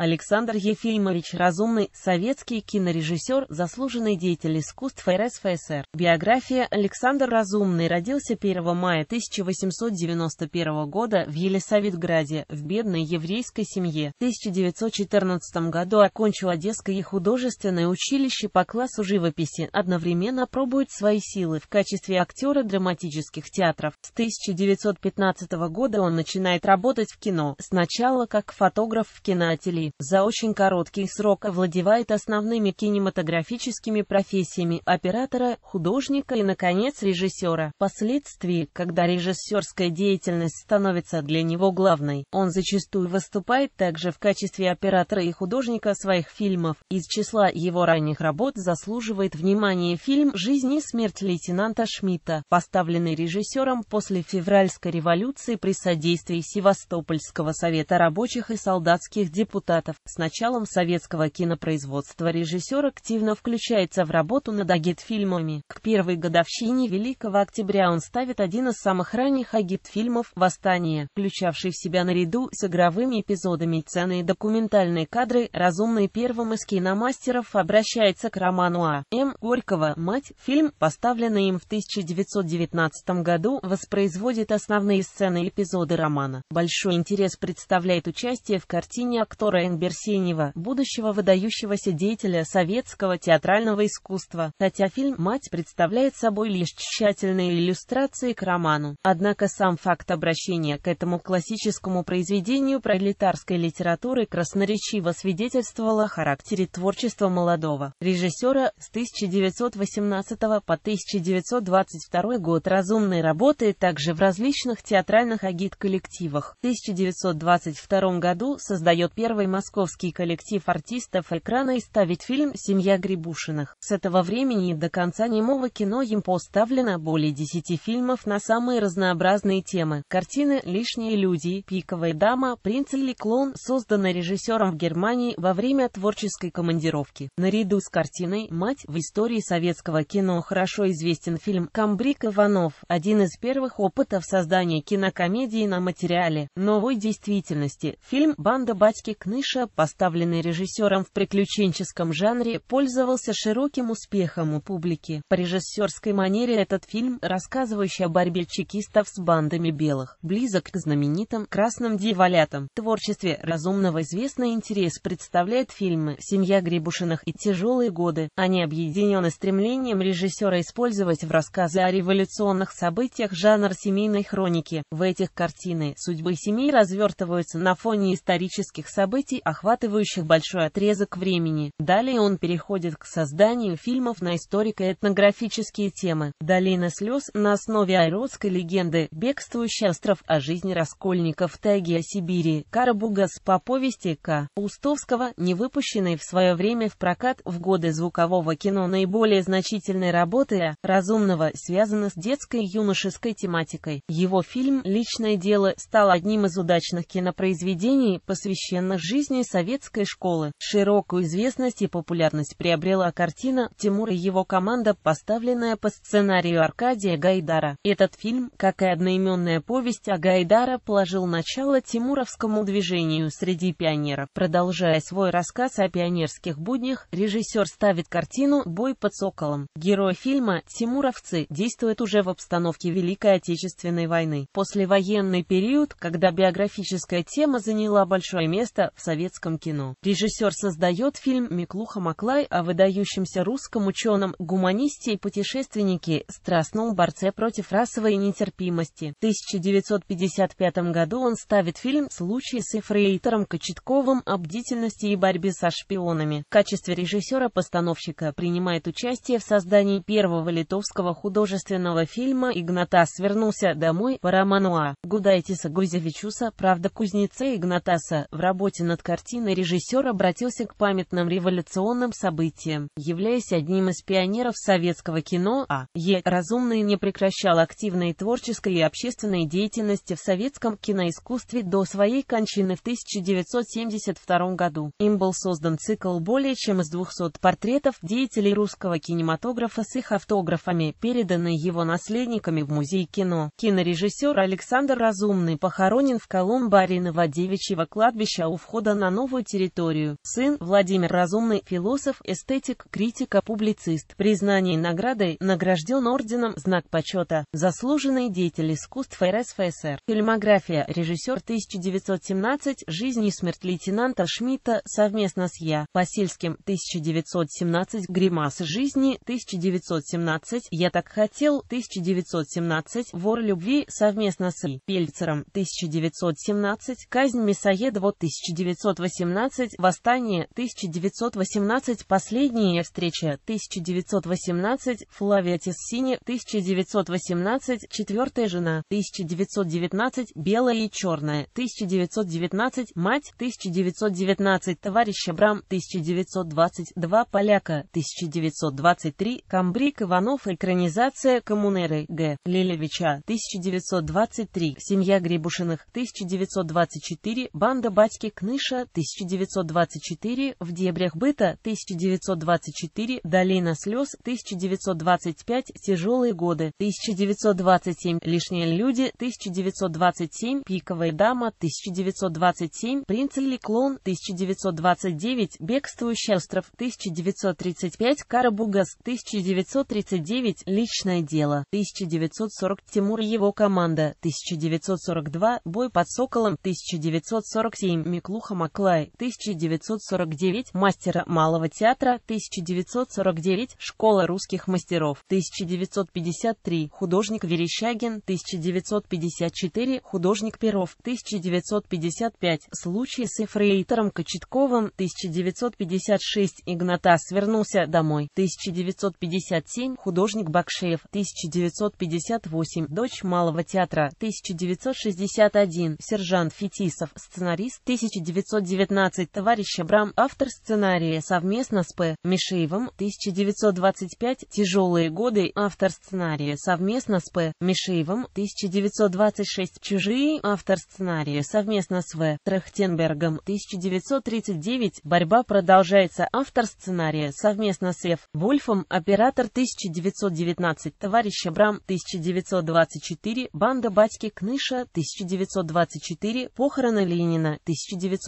Александр Ефимович Разумный, советский кинорежиссер, заслуженный деятель искусств РСФСР. Биография Александр Разумный родился 1 мая 1891 года в Елисаветграде, в бедной еврейской семье. В 1914 году окончил Одесское художественное училище по классу живописи, одновременно пробует свои силы в качестве актера драматических театров. С 1915 года он начинает работать в кино, сначала как фотограф в киноателье за очень короткий срок овладевает основными кинематографическими профессиями оператора, художника и, наконец, режиссера. Впоследствии, когда режиссерская деятельность становится для него главной, он зачастую выступает также в качестве оператора и художника своих фильмов. Из числа его ранних работ заслуживает внимания фильм «Жизнь и смерть лейтенанта Шмидта», поставленный режиссером после февральской революции при содействии Севастопольского совета рабочих и солдатских депутатов Штатов. С началом советского кинопроизводства режиссер активно включается в работу над агитфильмами. К первой годовщине Великого Октября он ставит один из самых ранних агитфильмов «Восстание», включавший в себя наряду с игровыми эпизодами ценные документальные кадры, разумный первым из киномастеров обращается к роману А. М. Горького «Мать». Фильм, поставленный им в 1919 году, воспроизводит основные сцены и эпизоды романа. Большой интерес представляет участие в картине актора Карен Берсенева, будущего выдающегося деятеля советского театрального искусства, хотя фильм «Мать» представляет собой лишь тщательные иллюстрации к роману. Однако сам факт обращения к этому классическому произведению пролетарской литературы красноречиво свидетельствовал о характере творчества молодого режиссера с 1918 по 1922 год разумной работы также в различных театральных агит-коллективах. В 1922 году создает первый московский коллектив артистов экрана и ставить фильм «Семья Грибушиных». С этого времени до конца немого кино им поставлено более 10 фильмов на самые разнообразные темы. Картины «Лишние люди», «Пиковая дама», «Принц или клон", создана режиссером в Германии во время творческой командировки. Наряду с картиной «Мать» в истории советского кино хорошо известен фильм «Камбрик Иванов», один из первых опытов создания кинокомедии на материале новой действительности. Фильм «Банда батьки Кны» Ганыша, поставленный режиссером в приключенческом жанре, пользовался широким успехом у публики. По режиссерской манере этот фильм, рассказывающий о борьбе чекистов с бандами белых, близок к знаменитым «Красным дьяволятам». В творчестве разумного известный интерес представляет фильмы «Семья Грибушиных» и «Тяжелые годы». Они объединены стремлением режиссера использовать в рассказы о революционных событиях жанр семейной хроники. В этих картины судьбы семей развертываются на фоне исторических событий, событий, охватывающих большой отрезок времени. Далее он переходит к созданию фильмов на историко-этнографические темы. «Долина слез» на основе айродской легенды «Бегствующий остров о жизни раскольников в тайге Сибири» Карабугас по повести К. Паустовского, не выпущенной в свое время в прокат в годы звукового кино наиболее значительной работы «Разумного» связана с детской и юношеской тематикой. Его фильм «Личное дело» стал одним из удачных кинопроизведений, посвященных жизни жизни советской школы. Широкую известность и популярность приобрела картина «Тимур и его команда», поставленная по сценарию Аркадия Гайдара. Этот фильм, как и одноименная повесть о Гайдара, положил начало тимуровскому движению среди пионеров. Продолжая свой рассказ о пионерских буднях, режиссер ставит картину «Бой под соколом». Герой фильма «Тимуровцы» действует уже в обстановке Великой Отечественной войны. Послевоенный период, когда биографическая тема заняла большое место в советском кино. Режиссер создает фильм «Миклуха Маклай» о выдающемся русском ученом, гуманисте и путешественнике, страстном борце против расовой нетерпимости. В 1955 году он ставит фильм «Случай с эфрейтором Кочетковым о бдительности и борьбе со шпионами». В качестве режиссера-постановщика принимает участие в создании первого литовского художественного фильма «Игнатас вернулся домой» по роману А. Гудайтиса Гузевичуса «Правда кузнеца Игнатаса» в работе над над картиной режиссер обратился к памятным революционным событиям. Являясь одним из пионеров советского кино, А. Е. Разумный не прекращал активной творческой и общественной деятельности в советском киноискусстве до своей кончины в 1972 году. Им был создан цикл более чем из 200 портретов деятелей русского кинематографа с их автографами, переданные его наследниками в Музей кино. Кинорежиссер Александр Разумный похоронен в Колумбаринова новодевичьего кладбища у входа перехода на новую территорию. Сын Владимир Разумный, философ, эстетик, критика, публицист. Признание наградой награжден орденом «Знак почета», заслуженный деятель искусств РСФСР. Фильмография, режиссер 1917, «Жизнь и смерть лейтенанта Шмидта» совместно с Я, Васильским, 1917, «Гримас жизни», 1917, «Я так хотел», 1917, «Вор любви» совместно с И. Пельцером, 1917, «Казнь Мясоедова», 1917. 1918, Восстание 1918, Последняя встреча 1918, Флавия Тессини 1918, Четвертая жена 1919, Белая и черная 1919, Мать 1919, Товарищ Абрам 1922, Поляка 1923, Камбрик Иванов, экранизация Коммунеры Г. Лилевича 1923, Семья Грибушиных 1924, Банда Батьки Кныш Ниша 1924, В дебрях быта 1924, Долина слез 1925, Тяжелые годы 1927, Лишние люди 1927, Пиковая дама 1927, Принц или клоун 1929, Бегствующий остров 1935, Карабугас 1939, Личное дело 1940, Тимур и его команда 1942, Бой под Соколом 1947, Миклуха Маклай, 1949, мастера малого театра, 1949, школа русских мастеров, 1953, художник Верещагин, 1954, художник Перов, 1955, случай с эфрейтором Кочетковым, 1956, Игнатас вернулся домой, 1957, художник Бакшеев, 1958, дочь малого театра, 1961, сержант Фетисов, сценарист, 1960, 1919 Товарищ Брам, автор сценария совместно с П. Мишеевым, 1925 «Тяжелые годы», автор сценария совместно с П. Мишеевым, 1926 «Чужие», автор сценария совместно с В. Трахтенбергом, 1939 «Борьба продолжается», автор сценария совместно с Ф. Вольфом, оператор 1919 Товарищ Брам, 1924 «Банда Батьки Кныша», 1924 «Похороны Ленина», 1925